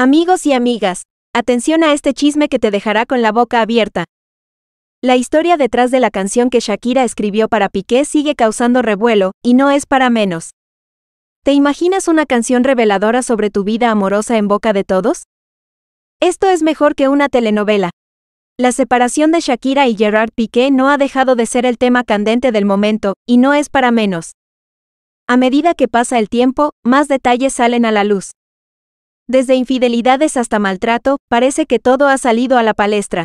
Amigos y amigas, atención a este chisme que te dejará con la boca abierta. La historia detrás de la canción que Shakira escribió para Piqué sigue causando revuelo, y no es para menos. ¿Te imaginas una canción reveladora sobre tu vida amorosa en boca de todos? Esto es mejor que una telenovela. La separación de Shakira y Gerard Piqué no ha dejado de ser el tema candente del momento, y no es para menos. A medida que pasa el tiempo, más detalles salen a la luz. Desde infidelidades hasta maltrato, parece que todo ha salido a la palestra.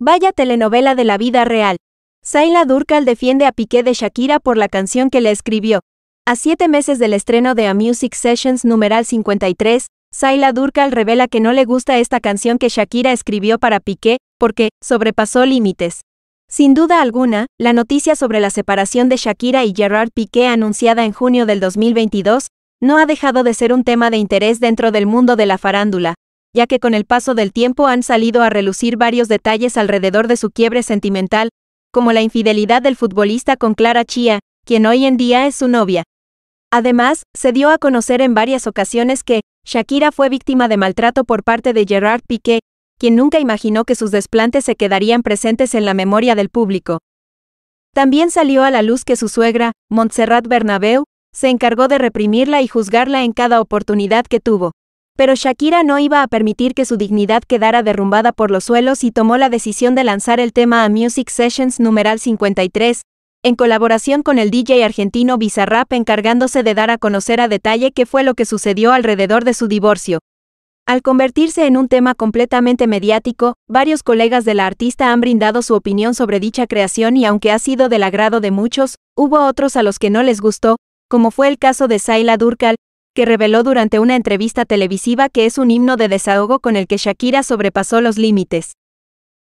Vaya telenovela de la vida real. Zayla Durkal defiende a Piqué de Shakira por la canción que le escribió. A siete meses del estreno de A Music Sessions numeral 53, Zayla Durkal revela que no le gusta esta canción que Shakira escribió para Piqué, porque sobrepasó límites. Sin duda alguna, la noticia sobre la separación de Shakira y Gerard Piqué anunciada en junio del 2022 no ha dejado de ser un tema de interés dentro del mundo de la farándula, ya que con el paso del tiempo han salido a relucir varios detalles alrededor de su quiebre sentimental, como la infidelidad del futbolista con Clara Chía, quien hoy en día es su novia. Además, se dio a conocer en varias ocasiones que, Shakira fue víctima de maltrato por parte de Gerard Piqué, quien nunca imaginó que sus desplantes se quedarían presentes en la memoria del público. También salió a la luz que su suegra, Montserrat Bernabeu, se encargó de reprimirla y juzgarla en cada oportunidad que tuvo. Pero Shakira no iba a permitir que su dignidad quedara derrumbada por los suelos y tomó la decisión de lanzar el tema a Music Sessions numeral 53, en colaboración con el DJ argentino Bizarrap encargándose de dar a conocer a detalle qué fue lo que sucedió alrededor de su divorcio. Al convertirse en un tema completamente mediático, varios colegas de la artista han brindado su opinión sobre dicha creación y aunque ha sido del agrado de muchos, hubo otros a los que no les gustó, como fue el caso de Saila Durkal, que reveló durante una entrevista televisiva que es un himno de desahogo con el que Shakira sobrepasó los límites.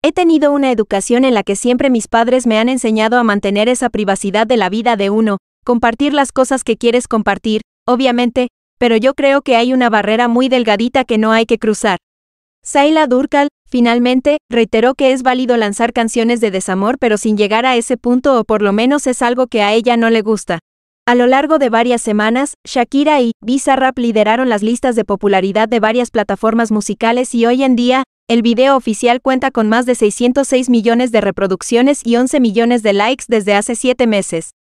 He tenido una educación en la que siempre mis padres me han enseñado a mantener esa privacidad de la vida de uno, compartir las cosas que quieres compartir, obviamente, pero yo creo que hay una barrera muy delgadita que no hay que cruzar. Saila Durkal, finalmente, reiteró que es válido lanzar canciones de desamor pero sin llegar a ese punto o por lo menos es algo que a ella no le gusta. A lo largo de varias semanas, Shakira y Bizarrap lideraron las listas de popularidad de varias plataformas musicales y hoy en día, el video oficial cuenta con más de 606 millones de reproducciones y 11 millones de likes desde hace 7 meses.